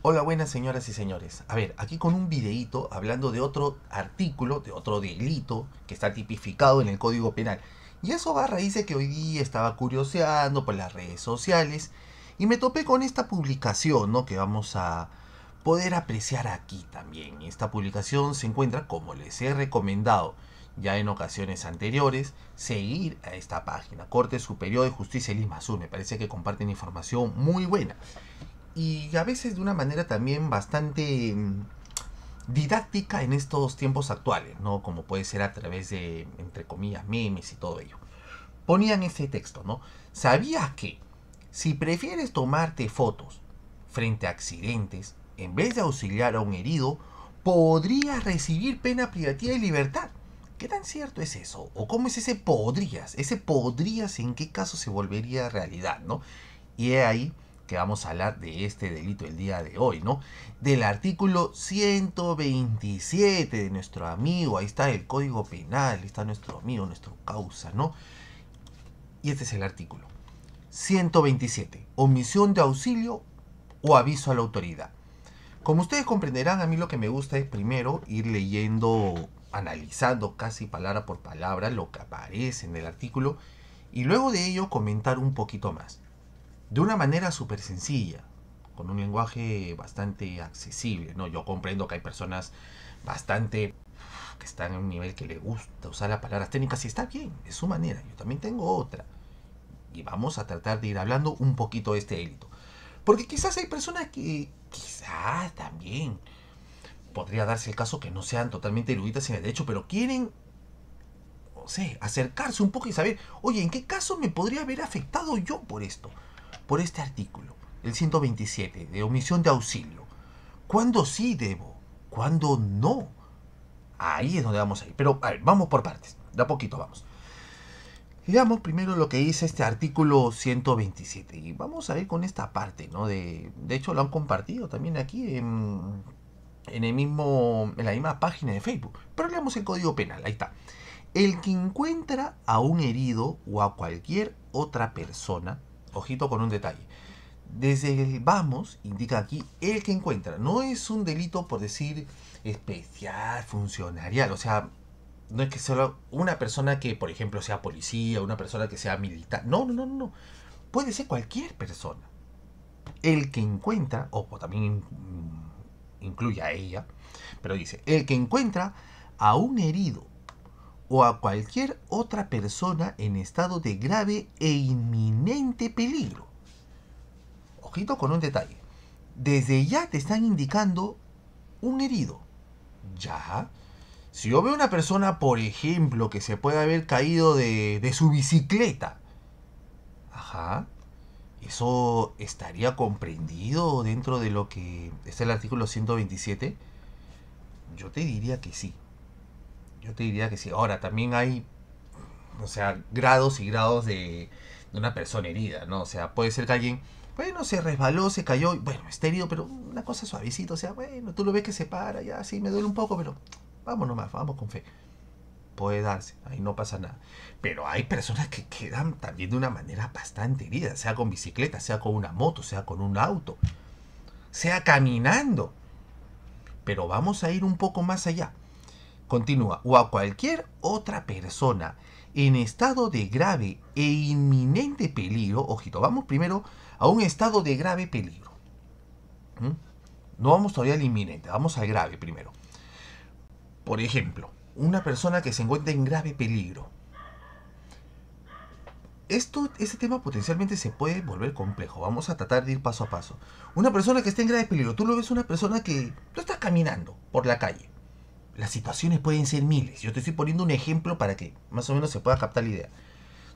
Hola, buenas señoras y señores. A ver, aquí con un videíto hablando de otro artículo, de otro delito que está tipificado en el Código Penal. Y eso va a raíz de que hoy día estaba curioseando por las redes sociales y me topé con esta publicación, ¿no? Que vamos a poder apreciar aquí también. Esta publicación se encuentra, como les he recomendado ya en ocasiones anteriores, seguir a esta página, Corte Superior de Justicia Lima Sur. Me parece que comparten información muy buena y a veces de una manera también bastante mm, didáctica en estos tiempos actuales, ¿no? Como puede ser a través de, entre comillas, memes y todo ello. Ponían ese texto, ¿no? ¿Sabías que si prefieres tomarte fotos frente a accidentes, en vez de auxiliar a un herido, podrías recibir pena privativa y libertad? ¿Qué tan cierto es eso? ¿O cómo es ese podrías? Ese podrías en qué caso se volvería realidad, ¿no? Y ahí que vamos a hablar de este delito el día de hoy, ¿no? Del artículo 127 de nuestro amigo, ahí está el Código Penal, está nuestro amigo, nuestro causa, ¿no? Y este es el artículo. 127. Omisión de auxilio o aviso a la autoridad. Como ustedes comprenderán, a mí lo que me gusta es primero ir leyendo, analizando casi palabra por palabra lo que aparece en el artículo y luego de ello comentar un poquito más de una manera súper sencilla, con un lenguaje bastante accesible. ¿no? Yo comprendo que hay personas bastante que están en un nivel que le gusta usar las palabras técnicas y está bien, es su manera. Yo también tengo otra. Y vamos a tratar de ir hablando un poquito de este élito. Porque quizás hay personas que quizás también podría darse el caso que no sean totalmente eruditas en el derecho, pero quieren, no sé, acercarse un poco y saber, oye, ¿en qué caso me podría haber afectado yo por esto? por este artículo, el 127, de omisión de auxilio. ¿Cuándo sí debo? ¿Cuándo no? Ahí es donde vamos a ir. Pero a ver, vamos por partes. De a poquito vamos. Leamos primero lo que dice este artículo 127. Y vamos a ir con esta parte, ¿no? De, hecho, lo han compartido también aquí en, el mismo, en la misma página de Facebook. Pero leamos el código penal. Ahí está. El que encuentra a un herido o a cualquier otra persona ojito con un detalle. Desde el vamos, indica aquí, el que encuentra. No es un delito por decir especial, funcionarial. O sea, no es que solo una persona que, por ejemplo, sea policía, una persona que sea militar. No, no, no, no. Puede ser cualquier persona. El que encuentra, o también incluye a ella, pero dice, el que encuentra a un herido o a cualquier otra persona en estado de grave e inminente peligro. Ojito con un detalle. Desde ya te están indicando un herido. Ya. Si yo veo una persona, por ejemplo, que se puede haber caído de, su bicicleta. Ajá. ¿Eso estaría comprendido dentro de lo que está el artículo 127? Yo te diría que sí yo te diría que sí. Ahora, también hay, o sea, grados y grados de, una persona herida, ¿no? O sea, puede ser que alguien, bueno, se resbaló, se cayó, bueno, está herido, pero una cosa suavecita, o sea, bueno, tú lo ves que se para, ya, sí, me duele un poco, pero vamos nomás, vamos con fe. Puede darse, ahí no pasa nada. Pero hay personas que quedan también de una manera bastante herida, sea con bicicleta, sea con una moto, sea con un auto, sea caminando. Pero vamos a ir un poco más allá continúa, o a cualquier otra persona en estado de grave e inminente peligro, ojito, vamos primero a un estado de grave peligro. No vamos todavía al inminente, vamos al grave primero. Por ejemplo, una persona que se encuentra en grave peligro. Esto, este tema potencialmente se puede volver complejo. Vamos a tratar de ir paso a paso. Una persona que está en grave peligro, tú lo ves una persona que no está caminando por la calle las situaciones pueden ser miles. Yo te estoy poniendo un ejemplo para que más o menos se pueda captar la idea.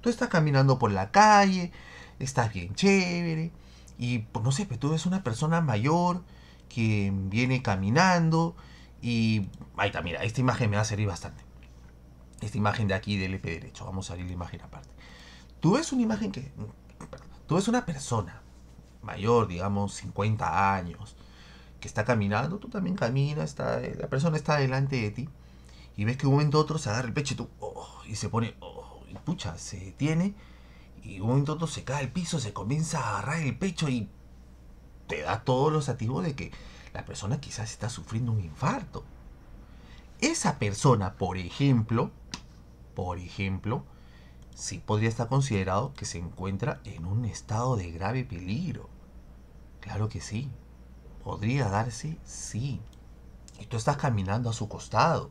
Tú estás caminando por la calle, estás bien chévere, y pues, no sé, pero pues, tú ves una persona mayor que viene caminando y... Ahí está, mira, esta imagen me va a servir bastante. Esta imagen de aquí del EP derecho, vamos a abrir la imagen aparte. Tú ves una imagen que... Tú ves una persona mayor, digamos, 50 años, está caminando, tú también caminas, está, la persona está delante de ti y ves que un momento otro se agarra el pecho y, tú, oh, y se pone, oh, y pucha, se detiene y un momento otro se cae al piso, se comienza a agarrar el pecho y te da todos los ativos de que la persona quizás está sufriendo un infarto. Esa persona, por ejemplo, por ejemplo, sí podría estar considerado que se encuentra en un estado de grave peligro. Claro que sí, podría darse, sí. Y tú estás caminando a su costado.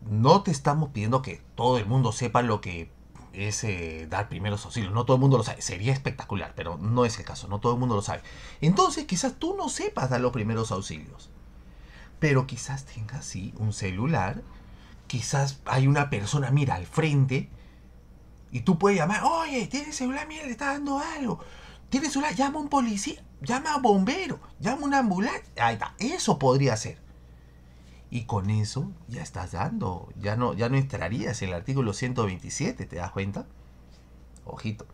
No te estamos pidiendo que todo el mundo sepa lo que es eh, dar primeros auxilios. No todo el mundo lo sabe. Sería espectacular, pero no es el caso. No todo el mundo lo sabe. Entonces quizás tú no sepas dar los primeros auxilios. Pero quizás tengas, sí, un celular. Quizás hay una persona, mira, al frente. Y tú puedes llamar, oye, tiene celular, mira, le está dando algo. ¿Tienes una? Llama a un policía, llama a un bombero, llama a una ambulancia. Ahí está, eso podría ser. Y con eso ya estás dando, ya no, ya no entrarías en el artículo 127, ¿te das cuenta? Ojito.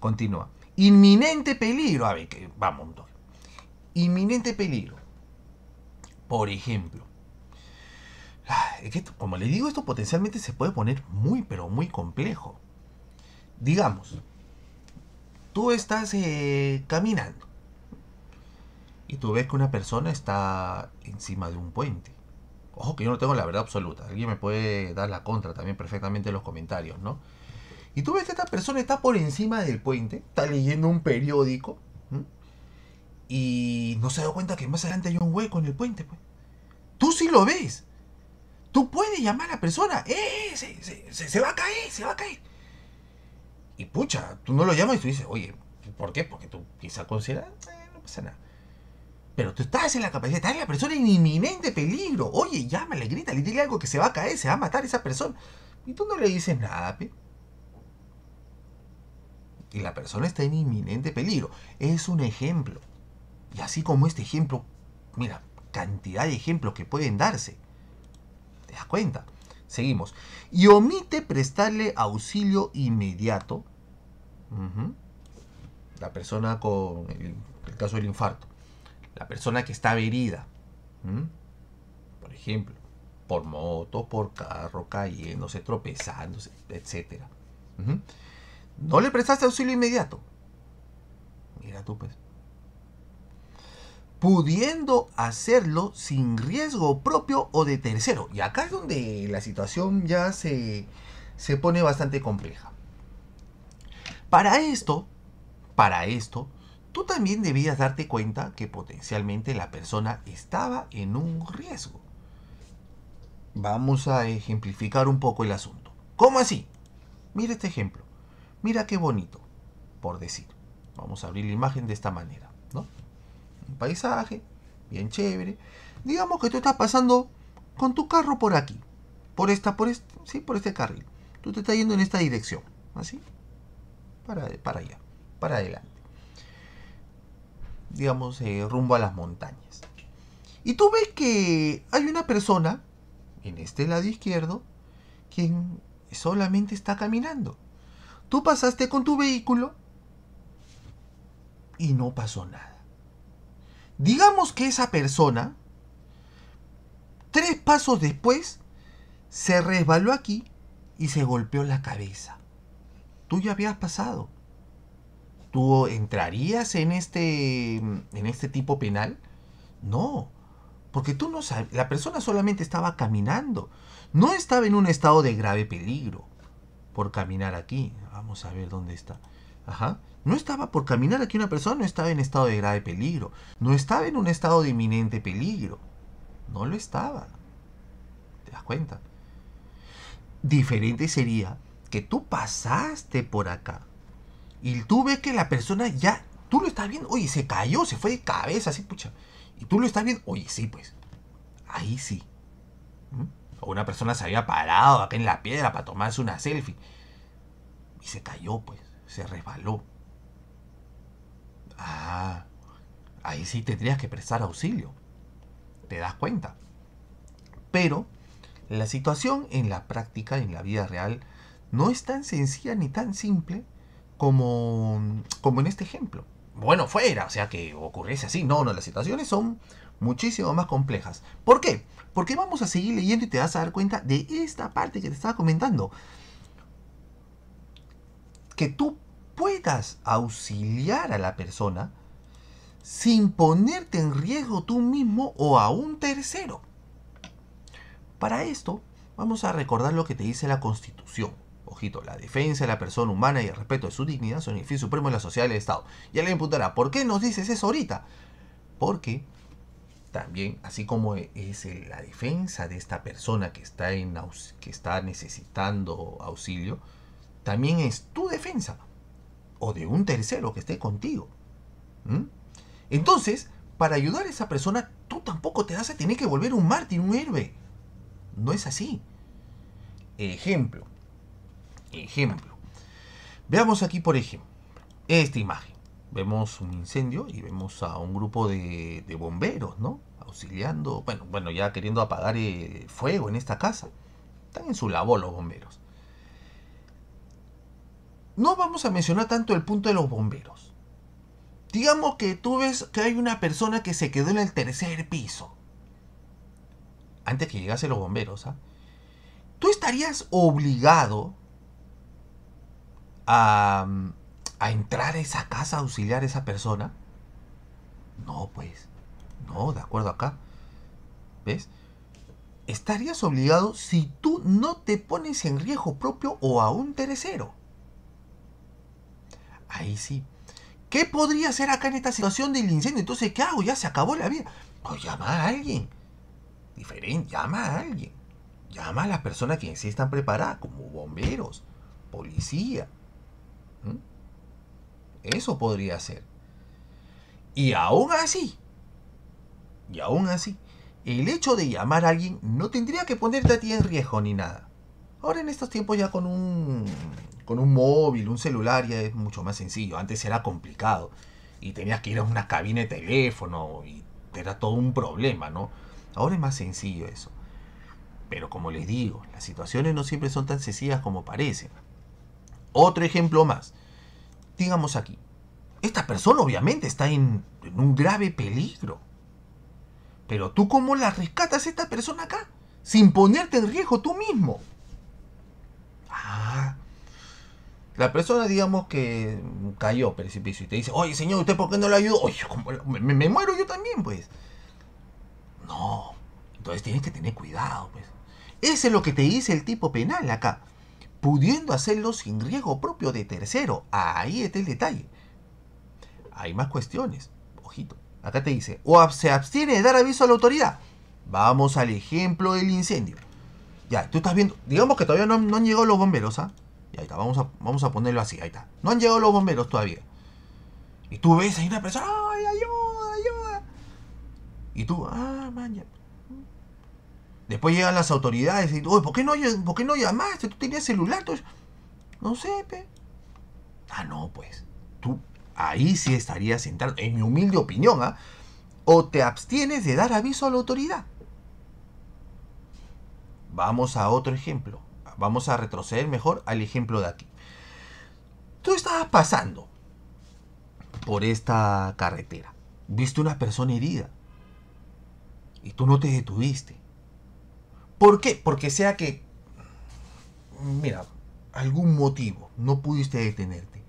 Continúa. Inminente peligro. A ver, que, vamos. Inminente peligro. Por ejemplo. Ah, es que como le digo, esto potencialmente se puede poner muy, pero muy complejo. Digamos, tú estás eh, caminando y tú ves que una persona está encima de un puente. Ojo que yo no tengo la verdad absoluta. Alguien me puede dar la contra también perfectamente en los comentarios, ¿no? Y tú ves que esta persona está por encima del puente, está leyendo un periódico y no se da cuenta que más adelante hay un hueco en el puente. Pues. Tú sí lo ves. Tú puedes llamar a la persona. ¡Eh! eh se va a caer, se va a caer. Y pucha, tú no lo llamas y tú dices, oye, ¿por qué? Porque tú quizá consideras, eh, no pasa nada. Pero tú estás en la capacidad, estás en la persona en inminente peligro. Oye, llámale, le dile algo que se va a caer, se va a matar esa persona. Y tú no le dices nada, pe. Y la persona está en inminente peligro. Es un ejemplo. Y así como este ejemplo, mira, cantidad de ejemplos que pueden darse. ¿Te das cuenta? Seguimos. Y omite prestarle auxilio inmediato. La persona con el, caso del infarto. La persona que está herida. Por ejemplo, por moto, por carro, cayéndose, tropezándose, etc. No le prestaste auxilio inmediato. Mira tú, pues pudiendo hacerlo sin riesgo propio o de tercero. Y acá es donde la situación ya se, pone bastante compleja. Para esto, para esto, tú también debías darte cuenta que potencialmente la persona estaba en un riesgo. Vamos a ejemplificar un poco el asunto. ¿Cómo así? Mira este ejemplo. Mira qué bonito, por decir. Vamos a abrir la imagen de esta manera un paisaje, bien chévere. Digamos que tú estás pasando con tu carro por aquí, por esta, por este, sí, por este carril. Tú te estás yendo en esta dirección, así, para, para allá, para adelante. Digamos, eh, rumbo a las montañas. Y tú ves que hay una persona en este lado izquierdo quien solamente está caminando. Tú pasaste con tu vehículo y no pasó nada. Digamos que esa persona, tres pasos después, se resbaló aquí y se golpeó la cabeza. Tú ya habías pasado. ¿Tú entrarías en este, en este tipo penal? No, porque tú no sabes, la persona solamente estaba caminando, no estaba en un estado de grave peligro por caminar aquí. Vamos a ver dónde está. Ajá. No estaba por caminar aquí una persona, no estaba en estado de grave peligro, no estaba en un estado de inminente peligro, no lo estaba. ¿Te das cuenta? Diferente sería que tú pasaste por acá y tú ves que la persona ya, tú lo estás viendo, oye, se cayó, se fue de cabeza, así, pucha, y tú lo estás viendo, oye, sí, pues, ahí sí. ¿Mm? O una persona se había parado acá en la piedra para tomarse una selfie y se cayó, pues se resbaló. Ah, ahí sí tendrías que prestar auxilio. ¿Te das cuenta? Pero la situación en la práctica, en la vida real, no es tan sencilla ni tan simple como, como en este ejemplo. Bueno, fuera, o sea que ocurriese así. No, no, las situaciones son muchísimo más complejas. ¿Por qué? Porque vamos a seguir leyendo y te vas a dar cuenta de esta parte que te estaba comentando que tú puedas auxiliar a la persona sin ponerte en riesgo tú mismo o a un tercero. Para esto, vamos a recordar lo que te dice la Constitución. Ojito, la defensa de la persona humana y el respeto de su dignidad son el fin supremo de la sociedad y del Estado. Y le imputará ¿por qué nos dices eso ahorita? Porque también, así como es la defensa de esta persona que está, en, que está necesitando auxilio, también es tu defensa o de un tercero que esté contigo. Entonces, para ayudar a esa persona, tú tampoco te vas a tener que volver un mártir, un héroe. No es así. Ejemplo. Ejemplo. Veamos aquí, por ejemplo, esta imagen. Vemos un incendio y vemos a un grupo de, de bomberos, ¿no? Auxiliando, bueno, bueno, ya queriendo apagar el eh, fuego en esta casa. Están en su labor los bomberos no vamos a mencionar tanto el punto de los bomberos. Digamos que tú ves que hay una persona que se quedó en el tercer piso. Antes que llegase los bomberos, ¿ah? Tú estarías obligado a, a entrar a esa casa a auxiliar a esa persona. No, pues. No, de acuerdo acá. ¿Ves? Estarías obligado si tú no te pones en riesgo propio o a un tercero. Ahí sí. ¿Qué podría hacer acá en esta situación del incendio? Entonces, ¿qué hago? Ya se acabó la vida. Pues llama a alguien. Diferente, llama a alguien. Llama a las personas que sí están preparadas, como bomberos, policía. ¿Mm? Eso podría ser. Y aún así, y aún así, el hecho de llamar a alguien no tendría que ponerte a ti en riesgo ni nada. Ahora en estos tiempos ya con un con un móvil, un celular, ya es mucho más sencillo. Antes era complicado y tenías que ir a una cabina de teléfono y era todo un problema, ¿no? Ahora es más sencillo eso. Pero como les digo, las situaciones no siempre son tan sencillas como parecen. Otro ejemplo más. Digamos aquí, esta persona obviamente está en, un grave peligro. Pero tú cómo la rescatas esta persona acá? Sin ponerte en riesgo tú mismo. la persona, digamos, que cayó precipicio y te dice, oye, señor, ¿usted por qué no le ayudó? Oye, como me, muero yo también, pues. No, entonces tienes que tener cuidado, pues. Ese es lo que te dice el tipo penal acá, pudiendo hacerlo sin riesgo propio de tercero. Ahí está el detalle. Hay más cuestiones, ojito. Acá te dice, o se abstiene de dar aviso a la autoridad. Vamos al ejemplo del incendio. Ya, tú estás viendo, digamos que todavía no, no han llegado los bomberos, ¿ah? ahí está, vamos a, vamos a ponerlo así, ahí está. No han llegado los bomberos todavía. Y tú ves ahí una persona, ¡ay, ayuda, ayuda! Y tú, ¡ah, man! Después llegan las autoridades y, tú, ¿por qué no, por qué no llamaste? Tú tenías celular, tú... No sé, pe. Ah, no, pues. Tú ahí sí estarías entrando, en mi humilde opinión, ¿ah? O te abstienes de dar aviso a la autoridad. Vamos a otro ejemplo. Vamos a retroceder mejor al ejemplo de aquí. Tú estabas pasando por esta carretera. Viste una persona herida. Y tú no te detuviste. ¿Por qué? Porque sea que... Mira, algún motivo. No pudiste detenerte.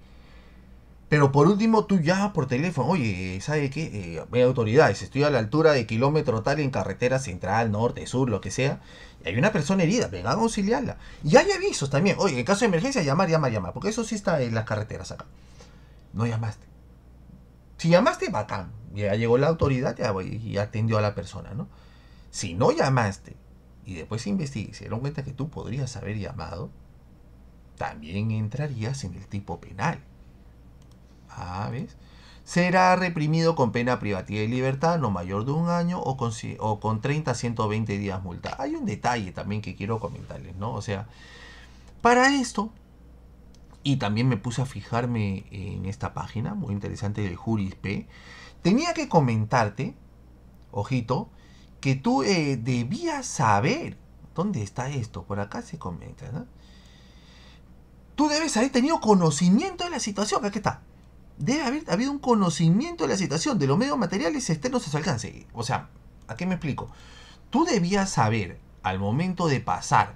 Pero por último, tú llamas por teléfono, oye, ¿sabe qué? Eh, autoridades, estoy a la altura de kilómetro tal en carretera central, norte, sur, lo que sea, y hay una persona herida, venga a auxiliarla. Y hay avisos también, oye, en caso de emergencia, llamar, llamar, llamar, porque eso sí está en las carreteras acá. No llamaste. Si llamaste, bacán, ya llegó la autoridad y atendió a la persona, ¿no? Si no llamaste y después Y se dieron cuenta que tú podrías haber llamado, también entrarías en el tipo penal. Será reprimido con pena privativa y libertad no mayor de un año o con, con 30 a 120 días multa. Hay un detalle también que quiero comentarles, ¿no? O sea, para esto, y también me puse a fijarme en esta página, muy interesante de Juris tenía que comentarte, ojito, que tú eh, debías saber dónde está esto, por acá se comenta, ¿no? Tú debes haber tenido conocimiento de la situación, aquí está debe haber habido un conocimiento de la situación, de los medios materiales externos a su alcance. O sea, ¿a qué me explico? Tú debías saber al momento de pasar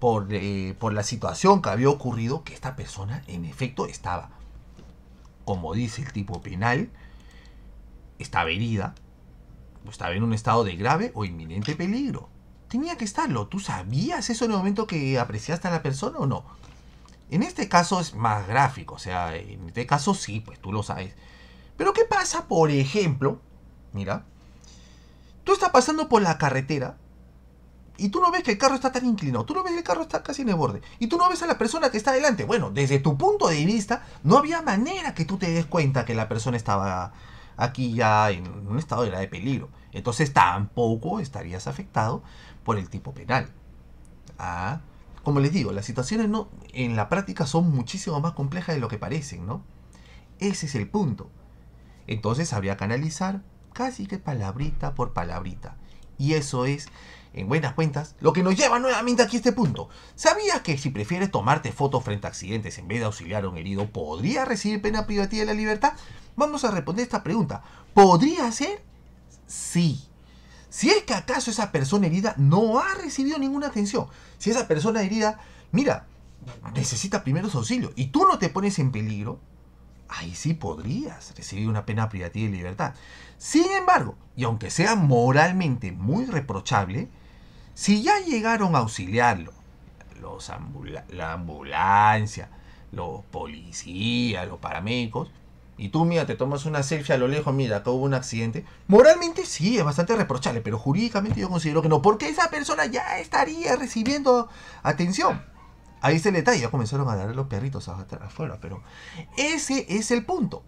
por, eh, por la situación que había ocurrido que esta persona en efecto estaba, como dice el tipo penal, estaba herida, estaba en un estado de grave o inminente peligro. Tenía que estarlo. ¿Tú sabías eso en el momento que apreciaste a la persona o no? En este caso es más gráfico, o sea, en este caso sí, pues tú lo sabes. Pero ¿qué pasa, por ejemplo? Mira, tú estás pasando por la carretera y tú no ves que el carro está tan inclinado, tú no ves que el carro está casi en el borde, y tú no ves a la persona que está delante. Bueno, desde tu punto de vista, no había manera que tú te des cuenta que la persona estaba aquí ya en un estado de, de peligro. Entonces tampoco estarías afectado por el tipo penal. Ah, como les digo, las situaciones no, en la práctica son muchísimo más complejas de lo que parecen, ¿no? Ese es el punto. Entonces habría que analizar casi que palabrita por palabrita. Y eso es, en buenas cuentas, lo que nos lleva nuevamente aquí a este punto. ¿Sabías que si prefieres tomarte fotos frente a accidentes en vez de auxiliar a un herido, podría recibir pena privativa de la libertad? Vamos a responder esta pregunta. ¿Podría ser? Sí. Si es que acaso esa persona herida no ha recibido ninguna atención, si esa persona herida, mira, necesita primeros auxilios y tú no te pones en peligro, ahí sí podrías recibir una pena privativa de libertad. Sin embargo, y aunque sea moralmente muy reprochable, si ya llegaron a auxiliarlo, los la ambulancia, los policías, los paramédicos, y tú, mira, te tomas una selfie a lo lejos, mira, acá hubo un accidente. Moralmente sí, es bastante reprochable, pero jurídicamente yo considero que no, porque esa persona ya estaría recibiendo atención. Ahí está el detalle, ya comenzaron a dar los perritos afuera, pero ese es el punto.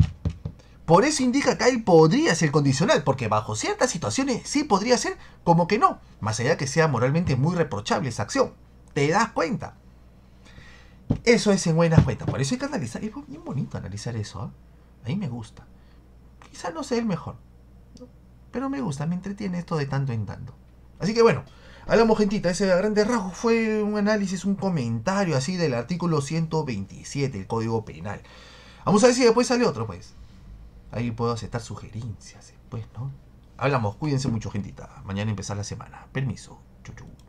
Por eso indica que ahí podría ser condicional, porque bajo ciertas situaciones sí podría ser, como que no, más allá que sea moralmente muy reprochable esa acción. ¿Te das cuenta? Eso es en buenas cuentas, por eso hay que analizar, es bien bonito analizar eso, ¿ah? A mí me gusta. Quizá no sea el mejor. Pero me gusta, me entretiene esto de tanto en tanto. Así que bueno, hablamos gentita, ese grande rasgo fue un análisis, un comentario así del artículo 127 del Código Penal. Vamos a ver si después sale otro, pues. Ahí puedo aceptar sugerencias después, ¿no? Hablamos, cuídense mucho, gentita. Mañana empezar la semana. Permiso. Chuchu.